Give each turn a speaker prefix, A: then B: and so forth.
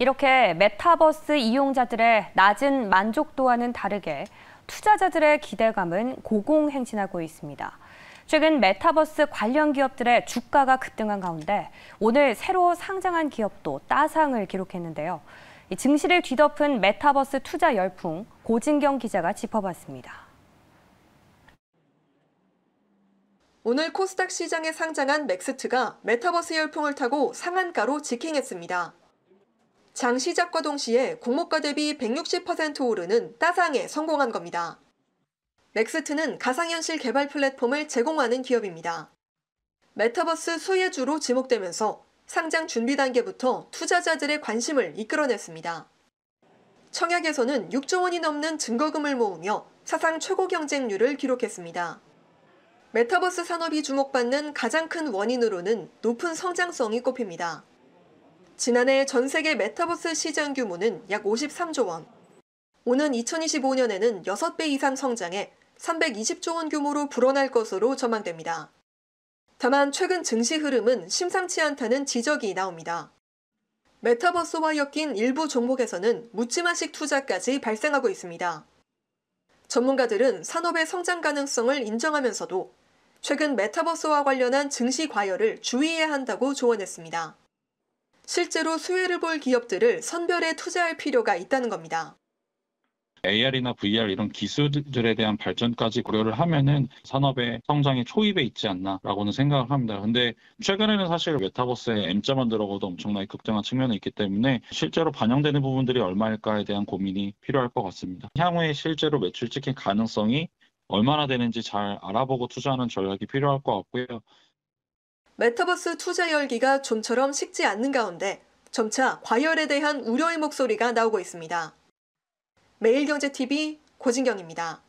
A: 이렇게 메타버스 이용자들의 낮은 만족도와는 다르게 투자자들의 기대감은 고공행진하고 있습니다. 최근 메타버스 관련 기업들의 주가가 급등한 가운데 오늘 새로 상장한 기업도 따상을 기록했는데요. 증시를 뒤덮은 메타버스 투자 열풍 고진경 기자가 짚어봤습니다.
B: 오늘 코스닥 시장에 상장한 맥스트가 메타버스 열풍을 타고 상한가로 직행했습니다. 장 시작과 동시에 공모가 대비 160% 오르는 따상에 성공한 겁니다. 맥스트는 가상현실 개발 플랫폼을 제공하는 기업입니다. 메타버스 수혜주로 지목되면서 상장 준비 단계부터 투자자들의 관심을 이끌어냈습니다. 청약에서는 6조 원이 넘는 증거금을 모으며 사상 최고 경쟁률을 기록했습니다. 메타버스 산업이 주목받는 가장 큰 원인으로는 높은 성장성이 꼽힙니다. 지난해 전 세계 메타버스 시장 규모는 약 53조 원. 오는 2025년에는 6배 이상 성장해 320조 원 규모로 불어날 것으로 전망됩니다. 다만 최근 증시 흐름은 심상치 않다는 지적이 나옵니다. 메타버스와 엮인 일부 종목에서는 묻지마식 투자까지 발생하고 있습니다. 전문가들은 산업의 성장 가능성을 인정하면서도 최근 메타버스와 관련한 증시 과열을 주의해야 한다고 조언했습니다. 실제로 수혜를 볼 기업들을 선별해 투자할 필요가 있다는 겁니다.
C: AR이나 VR 이런 기술들에 대한 발전까지 고려를 하면은 산업의 성장이 초입에 있지 않나라고는 생각을 합니다. 근데 최근에는 사실 메타버스의 M자만 들어가도 엄청나게 극정한 측면이 있기 때문에 실제로 반영되는 부분들이 얼마일까에 대한 고민이 필요할 것 같습니다. 향후에 실제로 매출 찍힐 가능성이 얼마나 되는지 잘 알아보고 투자하는 전략이 필요할 것 같고요.
B: 메타버스 투자 열기가 좀처럼 식지 않는 가운데 점차 과열에 대한 우려의 목소리가 나오고 있습니다. 매일경제TV 고진경입니다.